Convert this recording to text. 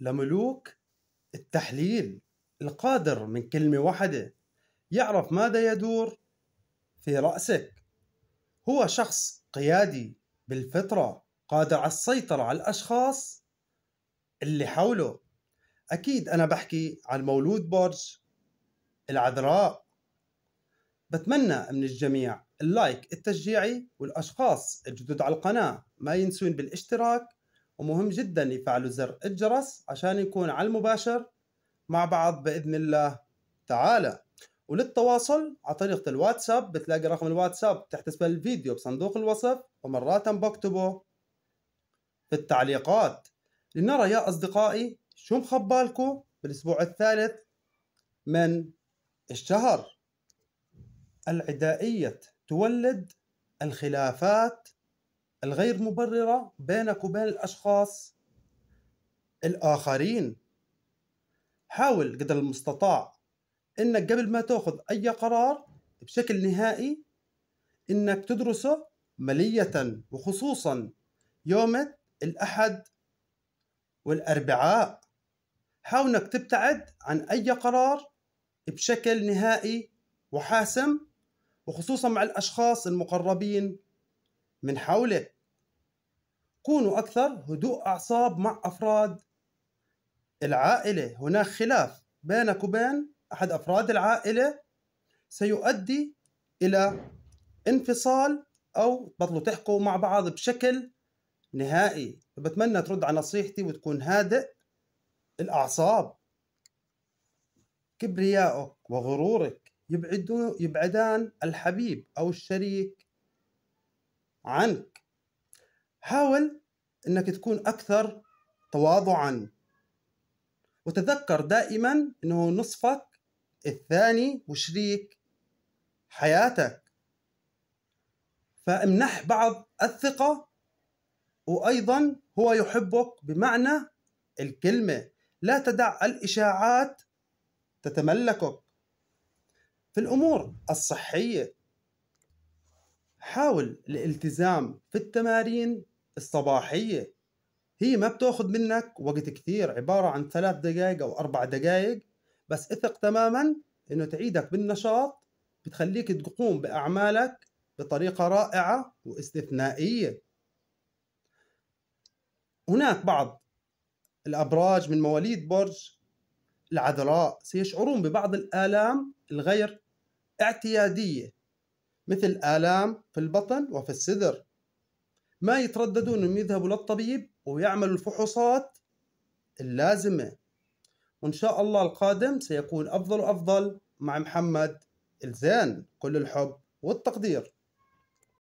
لملوك التحليل القادر من كلمة واحدة يعرف ماذا يدور في رأسك هو شخص قيادي بالفطرة قادر على السيطرة على الأشخاص اللي حوله أكيد أنا بحكي عن مولود برج العذراء بتمنى من الجميع اللايك التشجيعي والأشخاص الجدد على القناة ما ينسون بالاشتراك ومهم جدا يفعلوا زر الجرس عشان يكون على المباشر مع بعض بإذن الله تعالى وللتواصل على طريقة الواتساب بتلاقي رقم الواتساب تحت اسم الفيديو بصندوق الوصف ومرات بكتبه في التعليقات لنرى يا أصدقائي شو مخبالكم بالأسبوع الثالث من الشهر العدائية تولد الخلافات الغير مبررة بينك وبين الأشخاص الآخرين حاول قدر المستطاع إنك قبل ما تأخذ أي قرار بشكل نهائي إنك تدرسه ملية وخصوصا يوم الأحد والأربعاء حاول إنك تبتعد عن أي قرار بشكل نهائي وحاسم وخصوصا مع الأشخاص المقربين من حولك كونوا أكثر هدوء أعصاب مع أفراد العائلة هناك خلاف بينك وبين أحد أفراد العائلة سيؤدي إلى انفصال أو بطلوا تحكوا مع بعض بشكل نهائي فبتمنى ترد على نصيحتي وتكون هادئ الأعصاب كبريائك وغرورك يبعدون يبعدان الحبيب أو الشريك عنك حاول انك تكون اكثر تواضعا وتذكر دائما انه نصفك الثاني وشريك حياتك فامنح بعض الثقه وايضا هو يحبك بمعنى الكلمه لا تدع الاشاعات تتملكك في الامور الصحيه حاول الالتزام في التمارين الصباحية هي ما بتاخذ منك وقت كثير عبارة عن ثلاث دقائق أو أربع دقائق بس اثق تماما إنه تعيدك بالنشاط بتخليك تقوم بأعمالك بطريقة رائعة واستثنائية هناك بعض الأبراج من مواليد برج العذراء سيشعرون ببعض الآلام الغير اعتيادية مثل آلام في البطن وفي الصدر ما يترددون انهم يذهبوا للطبيب ويعملوا الفحوصات اللازمه وان شاء الله القادم سيكون افضل وافضل مع محمد الزين كل الحب والتقدير